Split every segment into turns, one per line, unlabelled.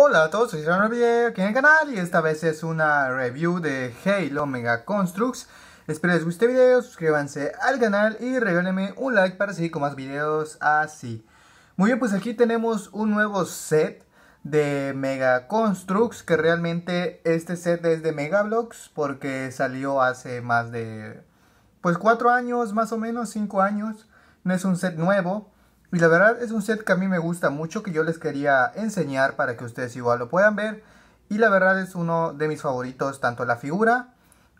Hola a todos, soy Ron Video aquí en el canal y esta vez es una review de Halo Mega Constructs. Espero les guste el video, suscríbanse al canal y regálenme un like para seguir con más videos así. Muy bien, pues aquí tenemos un nuevo set de Mega Constructs que realmente este set es de Mega Bloks porque salió hace más de pues 4 años, más o menos 5 años. No es un set nuevo. Y la verdad es un set que a mí me gusta mucho, que yo les quería enseñar para que ustedes igual lo puedan ver. Y la verdad es uno de mis favoritos, tanto la figura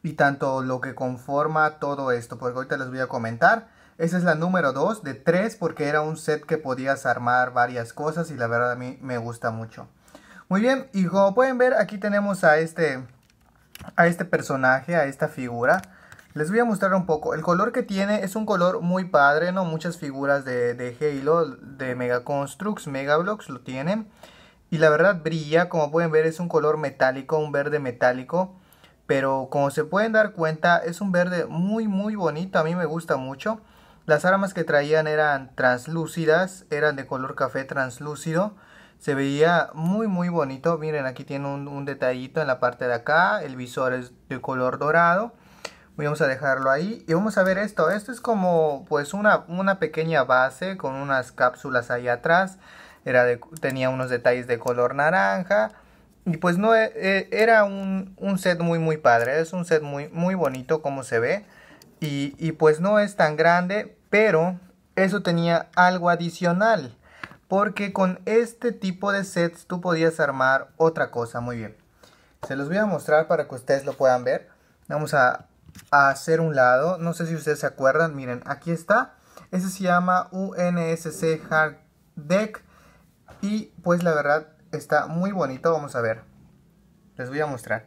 y tanto lo que conforma todo esto, porque ahorita les voy a comentar. Esa es la número 2 de 3 porque era un set que podías armar varias cosas y la verdad a mí me gusta mucho. Muy bien, y como pueden ver aquí tenemos a este, a este personaje, a esta figura. Les voy a mostrar un poco. El color que tiene es un color muy padre, ¿no? Muchas figuras de, Halo, de Mega Constructs, Mega Blocks lo tienen. Y la verdad brilla, como pueden ver es un color metálico, un verde metálico. Pero como se pueden dar cuenta es un verde muy muy bonito, a mí me gusta mucho. Las armas que traían eran translúcidas, eran de color café translúcido. Se veía muy muy bonito, miren aquí tiene un detallito en la parte de acá, el visor es de color dorado vamos a dejarlo ahí y vamos a ver esto esto es como pues una, pequeña base con unas cápsulas ahí atrás era tenía unos detalles de color naranja y pues no e, e, era un, set muy muy padre es un set muy muy bonito como se ve y, y pues no es tan grande pero eso tenía algo adicional porque con este tipo de sets tú podías armar otra cosa muy bien se los voy a mostrar para que ustedes lo puedan ver vamos a a hacer un lado. No sé si ustedes se acuerdan. Miren, aquí está. Ese se llama UNSC Hard Deck. Y pues la verdad está muy bonito. Vamos a ver. Les voy a mostrar.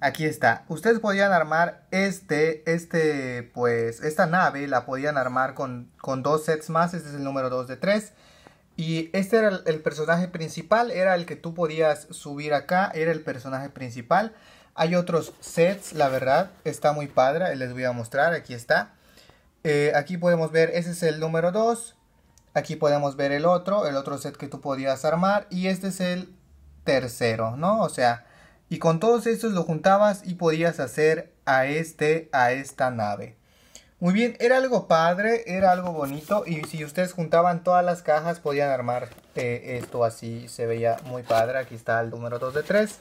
Aquí está. Ustedes podían armar este, este, pues, esta nave la podían armar con, con dos sets más. Este es el número 2 de 3. Y este era el personaje principal, era el que tú podías subir acá, era el personaje principal. Hay otros sets, la verdad, está muy padre, les voy a mostrar, aquí está. Eh, aquí podemos ver, ese es el número 2. Aquí podemos ver el otro, el otro set que tú podías armar. Y este es el tercero, ¿no? O sea, y con todos estos lo juntabas y podías hacer a este, a esta nave. Muy bien, era algo padre, era algo bonito y si ustedes juntaban todas las cajas podían armar eh, esto así, se veía muy padre, aquí está el número 2 de 3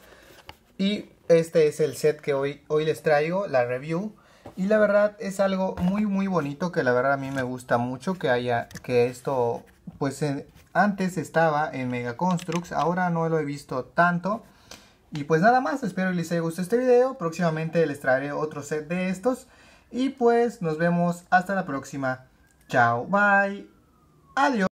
y este es el set que hoy, hoy les traigo, la review y la verdad es algo muy muy bonito que la verdad a mí me gusta mucho que haya, que esto pues antes estaba en Mega Constructs, ahora no lo he visto tanto y pues nada más, espero que les haya gustado este video, próximamente les traeré otro set de estos y pues nos vemos hasta la próxima. Chao, bye. Adiós.